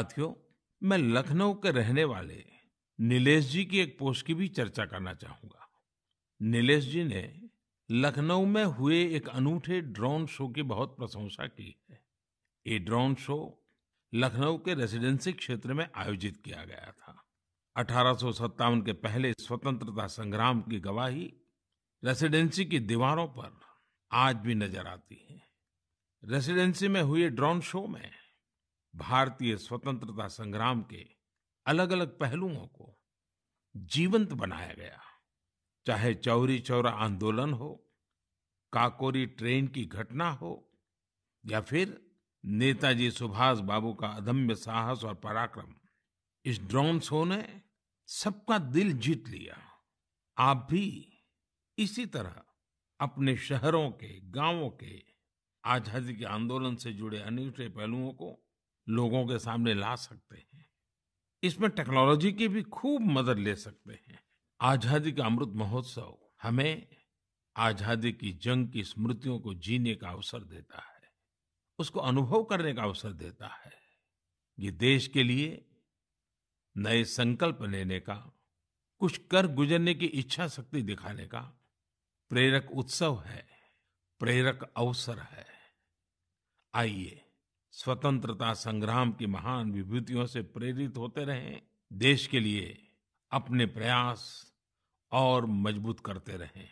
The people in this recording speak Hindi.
साथियों मैं लखनऊ के रहने वाले नीलेश जी की एक पोस्ट की भी चर्चा करना चाहूंगा नीलेश जी ने लखनऊ में हुए एक अनूठे ड्रोन शो की बहुत प्रशंसा की है ये ड्रोन शो लखनऊ के रेजिडेंसी क्षेत्र में आयोजित किया गया था अठारह के पहले स्वतंत्रता संग्राम की गवाही रेसिडेंसी की दीवारों पर आज भी नजर आती है रेसिडेंसी में हुए ड्रोन शो में भारतीय स्वतंत्रता संग्राम के अलग अलग पहलुओं को जीवंत बनाया गया चाहे चौरी चौरा आंदोलन हो काकोरी ट्रेन की घटना हो या फिर नेताजी सुभाष बाबू का अदम्य साहस और पराक्रम इस ड्रोन शो ने सबका दिल जीत लिया आप भी इसी तरह अपने शहरों के गांवों के आजादी के आंदोलन से जुड़े अनूठे पहलुओं को लोगों के सामने ला सकते हैं इसमें टेक्नोलॉजी की भी खूब मदद ले सकते हैं आजादी का अमृत महोत्सव हमें आजादी की जंग की स्मृतियों को जीने का अवसर देता है उसको अनुभव करने का अवसर देता है ये देश के लिए नए संकल्प लेने का कुछ कर गुजरने की इच्छा शक्ति दिखाने का प्रेरक उत्सव है प्रेरक अवसर है आइए स्वतंत्रता संग्राम की महान विभूतियों से प्रेरित होते रहें देश के लिए अपने प्रयास और मजबूत करते रहें